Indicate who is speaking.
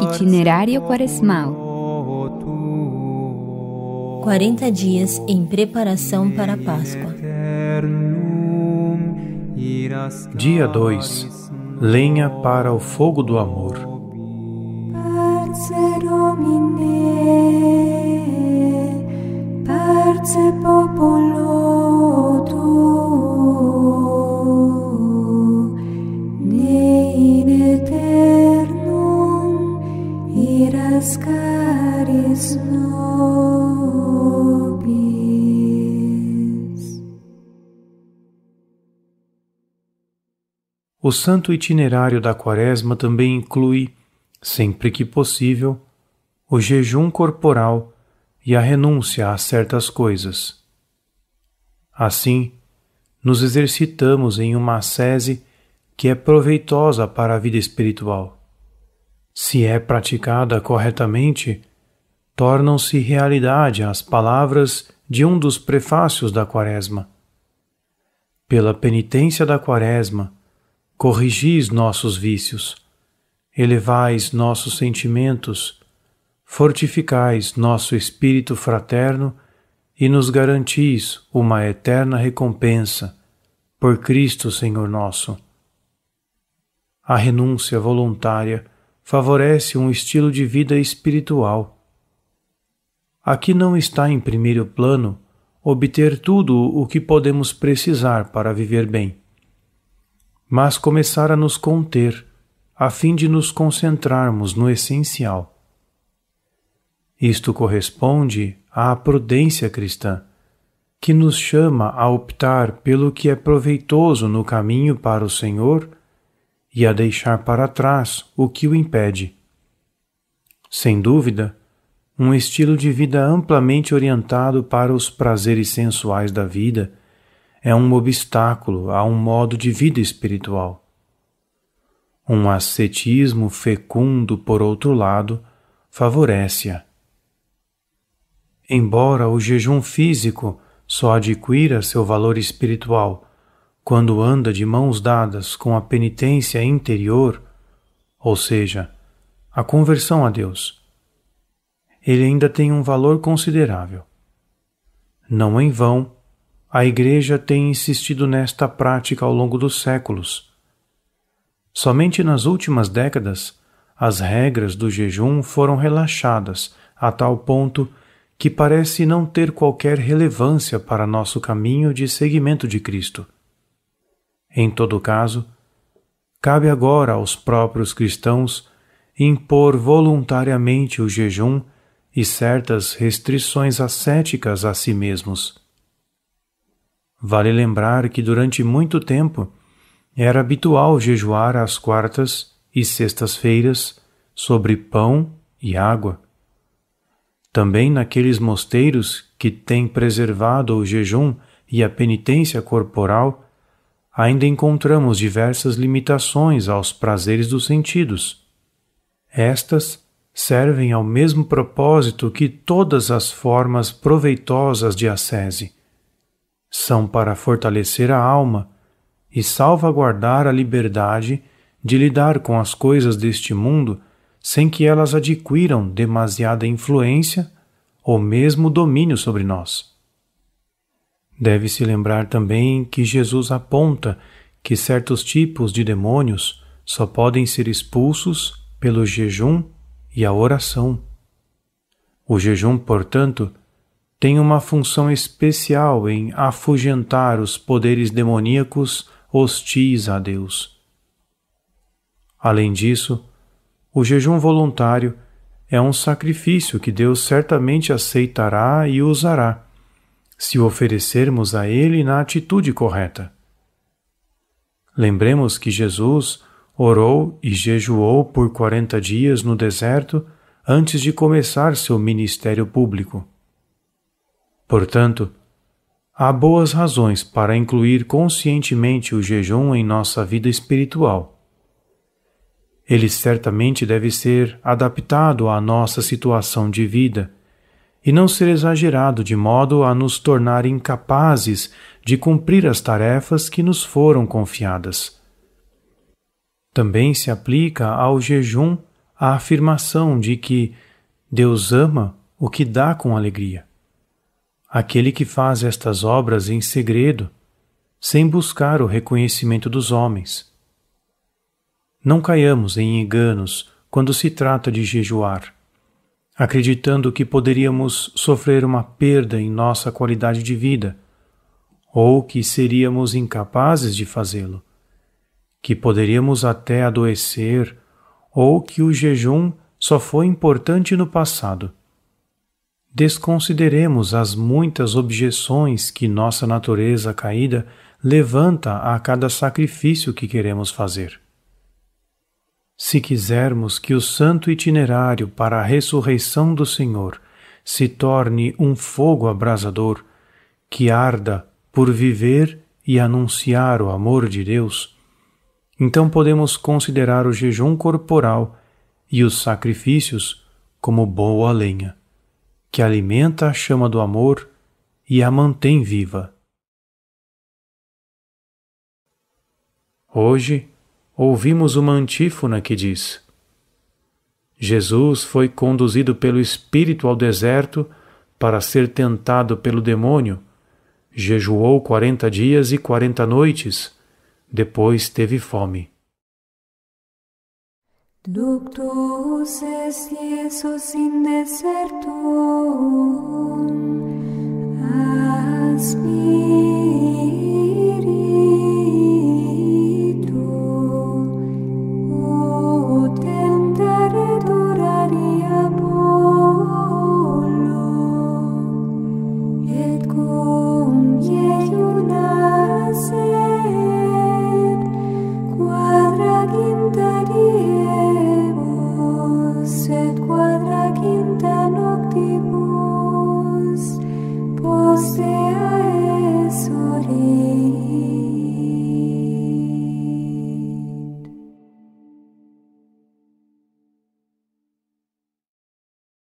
Speaker 1: Itinerário
Speaker 2: Quaresmal 40 dias em preparação para a Páscoa.
Speaker 1: Dia 2 Lenha para o fogo do amor.
Speaker 2: Parce popolo
Speaker 1: O santo itinerário da Quaresma também inclui, sempre que possível, o jejum corporal e a renúncia a certas coisas. Assim, nos exercitamos em uma ascese que é proveitosa para a vida espiritual. Se é praticada corretamente, tornam-se realidade as palavras de um dos prefácios da Quaresma. Pela penitência da Quaresma, corrigis nossos vícios, elevais nossos sentimentos, fortificais nosso espírito fraterno e nos garantis uma eterna recompensa, por Cristo Senhor nosso. A renúncia voluntária favorece um estilo de vida espiritual. Aqui não está em primeiro plano obter tudo o que podemos precisar para viver bem mas começar a nos conter, a fim de nos concentrarmos no essencial. Isto corresponde à prudência cristã, que nos chama a optar pelo que é proveitoso no caminho para o Senhor e a deixar para trás o que o impede. Sem dúvida, um estilo de vida amplamente orientado para os prazeres sensuais da vida é um obstáculo a um modo de vida espiritual. Um ascetismo fecundo, por outro lado, favorece-a. Embora o jejum físico só adquira seu valor espiritual quando anda de mãos dadas com a penitência interior, ou seja, a conversão a Deus, ele ainda tem um valor considerável. Não em vão, a Igreja tem insistido nesta prática ao longo dos séculos. Somente nas últimas décadas, as regras do jejum foram relaxadas a tal ponto que parece não ter qualquer relevância para nosso caminho de seguimento de Cristo. Em todo caso, cabe agora aos próprios cristãos impor voluntariamente o jejum e certas restrições ascéticas a si mesmos. Vale lembrar que durante muito tempo era habitual jejuar às quartas e sextas-feiras sobre pão e água. Também naqueles mosteiros que têm preservado o jejum e a penitência corporal, ainda encontramos diversas limitações aos prazeres dos sentidos. Estas servem ao mesmo propósito que todas as formas proveitosas de ascese são para fortalecer a alma e salvaguardar a liberdade de lidar com as coisas deste mundo sem que elas adquiram demasiada influência ou mesmo domínio sobre nós. Deve-se lembrar também que Jesus aponta que certos tipos de demônios só podem ser expulsos pelo jejum e a oração. O jejum, portanto, tem uma função especial em afugentar os poderes demoníacos hostis a Deus. Além disso, o jejum voluntário é um sacrifício que Deus certamente aceitará e usará, se o oferecermos a Ele na atitude correta. Lembremos que Jesus orou e jejuou por quarenta dias no deserto antes de começar seu ministério público. Portanto, há boas razões para incluir conscientemente o jejum em nossa vida espiritual. Ele certamente deve ser adaptado à nossa situação de vida e não ser exagerado de modo a nos tornar incapazes de cumprir as tarefas que nos foram confiadas. Também se aplica ao jejum a afirmação de que Deus ama o que dá com alegria. Aquele que faz estas obras em segredo, sem buscar o reconhecimento dos homens. Não caiamos em enganos quando se trata de jejuar, acreditando que poderíamos sofrer uma perda em nossa qualidade de vida, ou que seríamos incapazes de fazê-lo, que poderíamos até adoecer, ou que o jejum só foi importante no passado desconsideremos as muitas objeções que nossa natureza caída levanta a cada sacrifício que queremos fazer. Se quisermos que o santo itinerário para a ressurreição do Senhor se torne um fogo abrasador, que arda por viver e anunciar o amor de Deus, então podemos considerar o jejum corporal e os sacrifícios como boa lenha que alimenta a chama do amor e a mantém viva. Hoje, ouvimos uma antífona que diz: Jesus foi conduzido pelo Espírito ao deserto para ser tentado pelo demônio, jejuou quarenta dias e quarenta noites, depois teve fome.
Speaker 2: Ductus est Iesus in desertum,